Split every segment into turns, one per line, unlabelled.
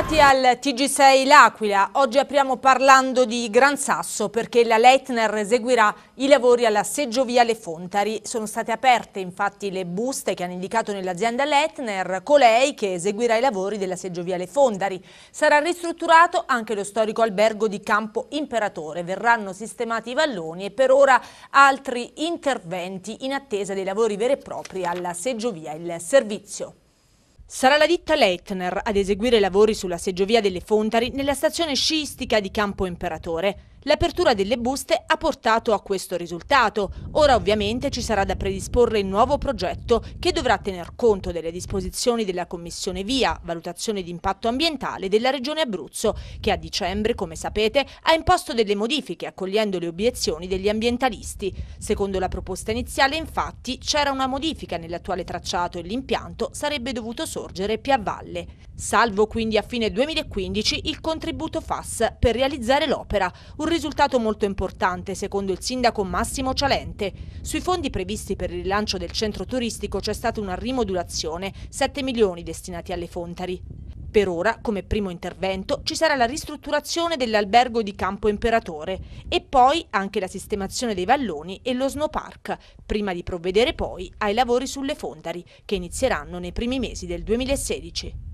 Bentornati al TG6 L'Aquila. Oggi apriamo parlando di Gran Sasso perché la Leitner eseguirà i lavori alla Seggiovia Le Fontari. Sono state aperte infatti le buste che hanno indicato nell'azienda Leitner colei che eseguirà i lavori della Seggiovia Le Fontari. Sarà ristrutturato anche lo storico albergo di Campo Imperatore. Verranno sistemati i valloni e per ora altri interventi in attesa dei lavori veri e propri alla Seggiovia Il Servizio. Sarà la ditta Leitner ad eseguire lavori sulla seggiovia delle Fontari nella stazione sciistica di Campo Imperatore. L'apertura delle buste ha portato a questo risultato. Ora ovviamente ci sarà da predisporre il nuovo progetto che dovrà tener conto delle disposizioni della Commissione VIA, valutazione di impatto ambientale della Regione Abruzzo, che a dicembre, come sapete, ha imposto delle modifiche accogliendo le obiezioni degli ambientalisti. Secondo la proposta iniziale, infatti, c'era una modifica nell'attuale tracciato e l'impianto sarebbe dovuto sorgere più a valle salvo quindi a fine 2015 il contributo FAS per realizzare l'opera, un risultato molto importante secondo il sindaco Massimo Cialente. Sui fondi previsti per il rilancio del centro turistico c'è stata una rimodulazione, 7 milioni destinati alle Fontari. Per ora, come primo intervento, ci sarà la ristrutturazione dell'albergo di Campo Imperatore e poi anche la sistemazione dei valloni e lo snow park, prima di provvedere poi ai lavori sulle fondari, che inizieranno nei primi mesi del 2016.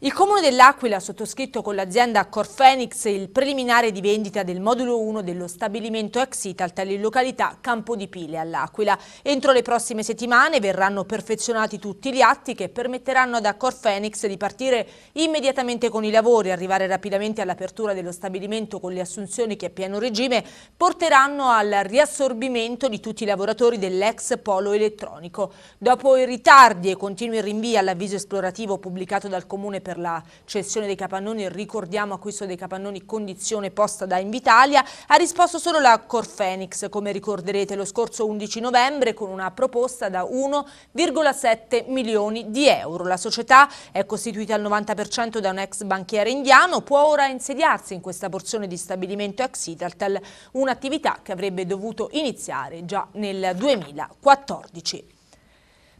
Il Comune dell'Aquila ha sottoscritto con l'azienda Corfenix il preliminare di vendita del modulo 1 dello stabilimento ex Italtel in località Campo di Pile all'Aquila. Entro le prossime settimane verranno perfezionati tutti gli atti che permetteranno ad Corfenix di partire immediatamente con i lavori, arrivare rapidamente all'apertura dello stabilimento con le assunzioni che a pieno regime porteranno al riassorbimento di tutti i lavoratori dell'ex polo elettronico. Dopo i ritardi e continui rinvii all'avviso esplorativo pubblicato dal Comune per la cessione dei capannoni, ricordiamo acquisto dei capannoni condizione posta da Invitalia, ha risposto solo la Corfenix, come ricorderete lo scorso 11 novembre con una proposta da 1,7 milioni di euro. La società è costituita al 90% da un ex banchiere indiano, può ora insediarsi in questa porzione di stabilimento ex Italtel, un'attività che avrebbe dovuto iniziare già nel 2014.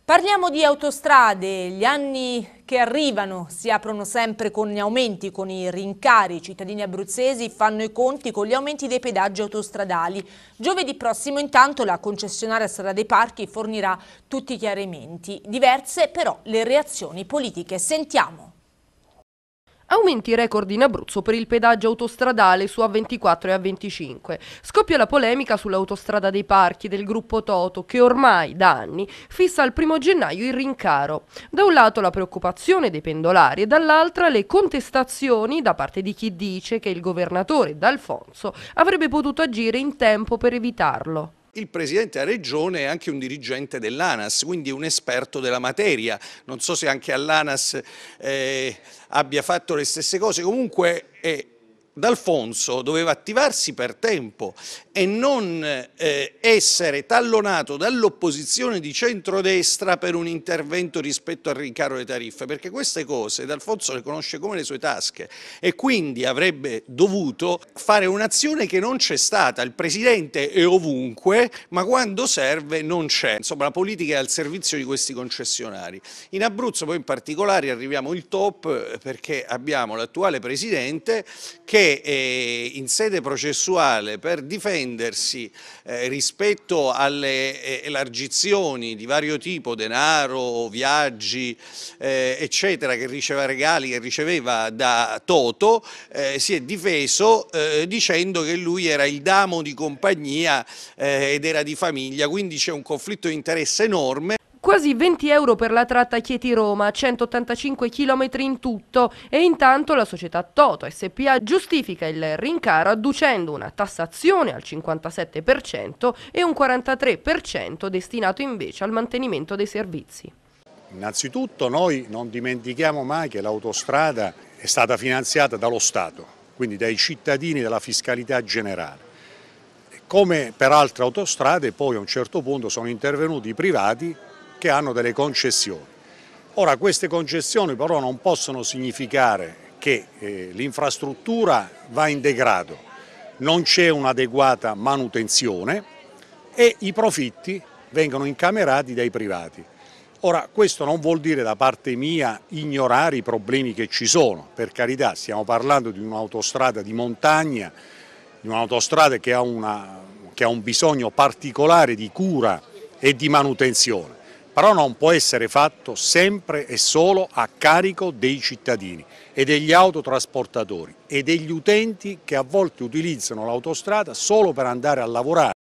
Parliamo di autostrade, gli anni che arrivano si aprono sempre con gli aumenti, con i rincari. I cittadini abruzzesi fanno i conti con gli aumenti dei pedaggi autostradali. Giovedì prossimo intanto la concessionaria Strada dei Parchi fornirà tutti i chiarimenti. Diverse però le reazioni politiche. Sentiamo. Aumenti record in Abruzzo per il pedaggio autostradale su A24 e A25. Scoppia la polemica sull'autostrada dei parchi del gruppo Toto che ormai da anni fissa al primo gennaio il rincaro. Da un lato la preoccupazione dei pendolari e dall'altra le contestazioni da parte di chi dice che il governatore D'Alfonso avrebbe potuto agire in tempo per evitarlo
il Presidente della Regione è anche un dirigente dell'ANAS, quindi un esperto della materia. Non so se anche all'ANAS eh, abbia fatto le stesse cose, comunque... Eh, D'Alfonso doveva attivarsi per tempo e non eh, essere tallonato dall'opposizione di centrodestra per un intervento rispetto al rincaro delle tariffe, perché queste cose D'Alfonso le conosce come le sue tasche e quindi avrebbe dovuto fare un'azione che non c'è stata. Il Presidente è ovunque, ma quando serve non c'è. Insomma, la politica è al servizio di questi concessionari. In Abruzzo poi in particolare arriviamo il top eh, perché abbiamo l'attuale Presidente che eh, in sede processuale per difendersi eh, rispetto alle eh, elargizioni di vario tipo, denaro, viaggi, eh, eccetera, che riceveva regali, che riceveva da Toto, eh, si è difeso dicendo che lui era il damo di compagnia ed era di famiglia, quindi c'è un conflitto di interesse enorme.
Quasi 20 euro per la tratta Chieti-Roma, 185 km in tutto e intanto la società Toto SPA giustifica il rincaro adducendo una tassazione al 57% e un 43% destinato invece al mantenimento dei servizi.
Innanzitutto noi non dimentichiamo mai che l'autostrada è stata finanziata dallo Stato, quindi dai cittadini della fiscalità generale. Come per altre autostrade poi a un certo punto sono intervenuti i privati che hanno delle concessioni. Ora queste concessioni però non possono significare che eh, l'infrastruttura va in degrado, non c'è un'adeguata manutenzione e i profitti vengono incamerati dai privati. Ora questo non vuol dire da parte mia ignorare i problemi che ci sono, per carità stiamo parlando di un'autostrada di montagna, di un'autostrada che, che ha un bisogno particolare di cura e di manutenzione però non può essere fatto sempre e solo a carico dei cittadini e degli autotrasportatori e degli utenti che a volte utilizzano l'autostrada solo per andare a lavorare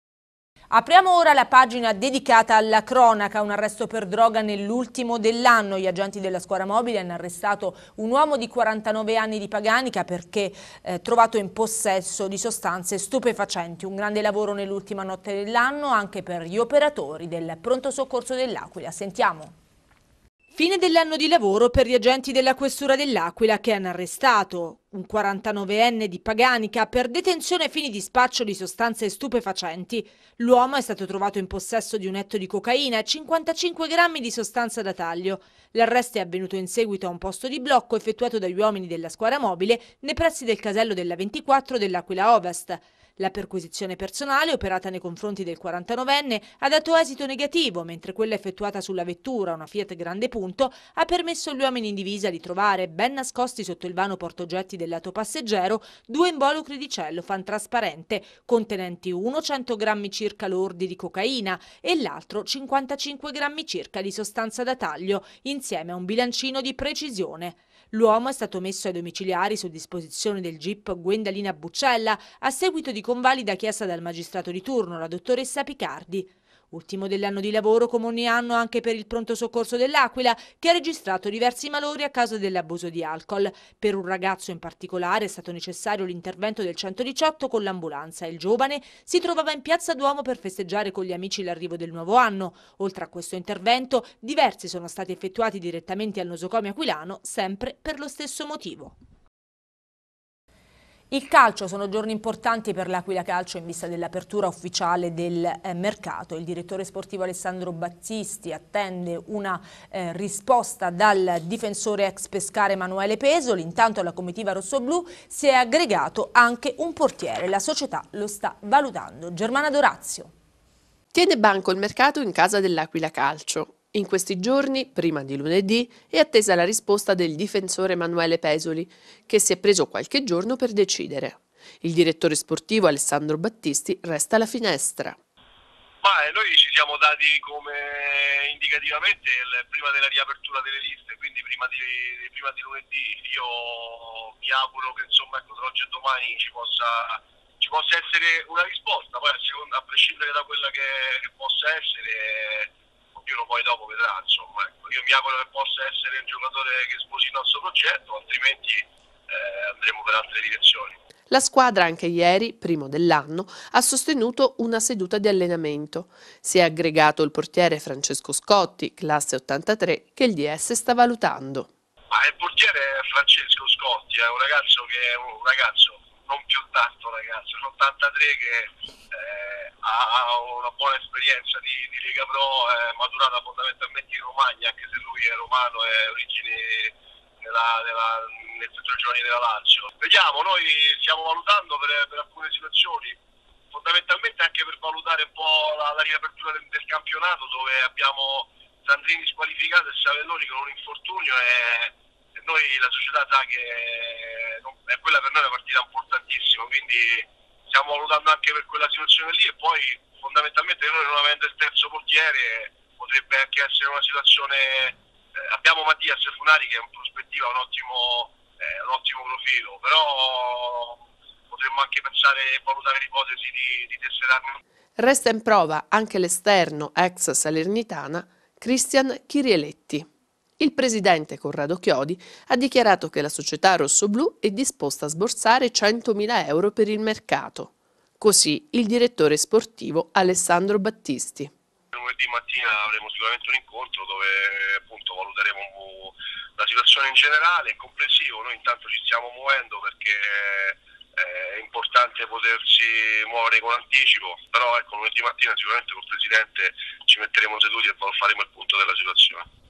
Apriamo ora la pagina dedicata alla cronaca, un arresto per droga nell'ultimo dell'anno. Gli agenti della squadra mobile hanno arrestato un uomo di 49 anni di Paganica perché eh, trovato in possesso di sostanze stupefacenti. Un grande lavoro nell'ultima notte dell'anno anche per gli operatori del pronto soccorso dell'Aquila. Sentiamo. Fine dell'anno di lavoro per gli agenti della Questura dell'Aquila che hanno arrestato un 49enne di Paganica per detenzione a fini di spaccio di sostanze stupefacenti. L'uomo è stato trovato in possesso di un etto di cocaina e 55 grammi di sostanza da taglio. L'arresto è avvenuto in seguito a un posto di blocco effettuato dagli uomini della squadra mobile nei pressi del casello della 24 dell'Aquila Ovest. La perquisizione personale operata nei confronti del 49enne ha dato esito negativo, mentre quella effettuata sulla vettura, una Fiat Grande Punto, ha permesso agli uomini in divisa di trovare, ben nascosti sotto il vano portoggetti del lato passeggero, due involucri di cellofan trasparente, contenenti uno 100 grammi circa lordi di cocaina e l'altro 55 grammi circa di sostanza da taglio, insieme a un bilancino di precisione. L'uomo è stato messo ai domiciliari su disposizione del GIP Gwendalina Buccella a seguito di convalida chiesta dal magistrato di turno, la dottoressa Picardi. Ultimo dell'anno di lavoro come ogni anno anche per il pronto soccorso dell'Aquila che ha registrato diversi malori a causa dell'abuso di alcol. Per un ragazzo in particolare è stato necessario l'intervento del 118 con l'ambulanza. Il giovane si trovava in piazza Duomo per festeggiare con gli amici l'arrivo del nuovo anno. Oltre a questo intervento diversi sono stati effettuati direttamente al nosocomio aquilano sempre per lo stesso motivo. Il calcio sono giorni importanti per l'Aquila Calcio in vista dell'apertura ufficiale del eh, mercato. Il direttore sportivo Alessandro Battisti attende una eh, risposta dal difensore ex pescare Emanuele Pesoli. Intanto alla comitiva rossoblu si è aggregato anche un portiere. La società lo sta valutando. Germana Dorazio. Tiene banco il mercato in casa dell'Aquila Calcio. In questi giorni, prima di lunedì, è attesa la risposta del difensore Emanuele Pesoli, che si è preso qualche giorno per decidere. Il direttore sportivo Alessandro Battisti resta alla finestra.
Ma eh, noi ci siamo dati come indicativamente il, prima della riapertura delle liste, quindi prima di, prima di lunedì io mi auguro che insomma ecco, tra oggi e domani ci possa, ci possa essere una risposta, poi a, seconda, a prescindere da quella che, che possa essere ognuno poi dopo vedrà. Insomma, ecco. Io mi auguro che possa essere il giocatore che sposi il nostro progetto, altrimenti eh, andremo per altre
direzioni. La squadra anche ieri, primo dell'anno, ha sostenuto una seduta di allenamento. Si è aggregato il portiere Francesco Scotti, classe 83, che il DS sta valutando. Ma ah, il portiere è Francesco
Scotti è un ragazzo che è un ragazzo non più tanto ragazzi, 83 che eh, ha una buona esperienza di, di Lega Pro, eh, maturata fondamentalmente in Romagna, anche se lui è romano e origini nel settore giovani della Lazio. Vediamo, noi stiamo valutando per, per alcune situazioni, fondamentalmente anche per valutare un po' la, la riapertura del, del, campionato dove abbiamo Sandrini squalificato e Savelloni con un infortunio e, e noi la società sa che è quella per noi una partita importantissima, quindi stiamo valutando anche per quella situazione lì e poi fondamentalmente noi non avendo il terzo portiere potrebbe anche essere una situazione eh, abbiamo Mattias Funari che è in prospettiva un ottimo, eh, un ottimo profilo,
però potremmo anche pensare e valutare l'ipotesi di, di tesserarne. Resta in prova anche l'esterno ex salernitana Cristian Chirieletti. Il presidente Corrado Chiodi ha dichiarato che la società Rossoblu è disposta a sborsare 100.000 euro per il mercato. Così il direttore sportivo Alessandro Battisti.
Lunedì mattina avremo sicuramente un incontro dove appunto, valuteremo la situazione in generale, in complessivo. Noi intanto ci stiamo muovendo perché eh, è importante potersi muovere con anticipo, però ecco, lunedì mattina sicuramente col Presidente ci metteremo seduti e faremo il punto della situazione.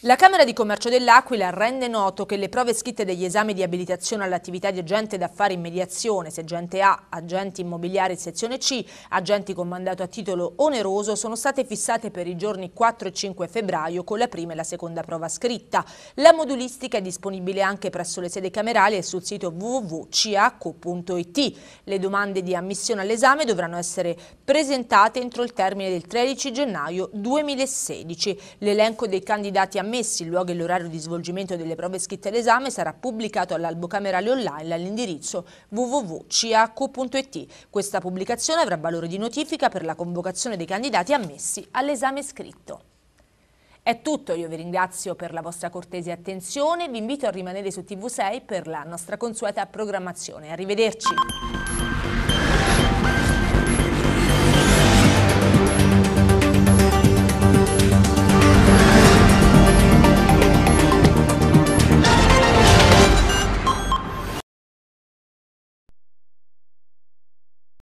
La Camera di Commercio dell'Aquila rende noto che le prove scritte degli esami di abilitazione all'attività di agente d'affari in mediazione, se agente A, agenti immobiliari sezione C, agenti con mandato a titolo oneroso, sono state fissate per i giorni 4 e 5 febbraio con la prima e la seconda prova scritta. La modulistica è disponibile anche presso le sede camerali e sul sito www.ch.it. Le domande di ammissione all'esame dovranno essere presentate entro il termine del 13 gennaio 2016. L'elenco dei candidati a ammessi il luogo e l'orario di svolgimento delle prove scritte all'esame sarà pubblicato all'albo camerale online all'indirizzo www.caq.it. Questa pubblicazione avrà valore di notifica per la convocazione dei candidati ammessi all'esame scritto. È tutto, io vi ringrazio per la vostra cortese attenzione, vi invito a rimanere su TV6 per la nostra consueta programmazione. Arrivederci!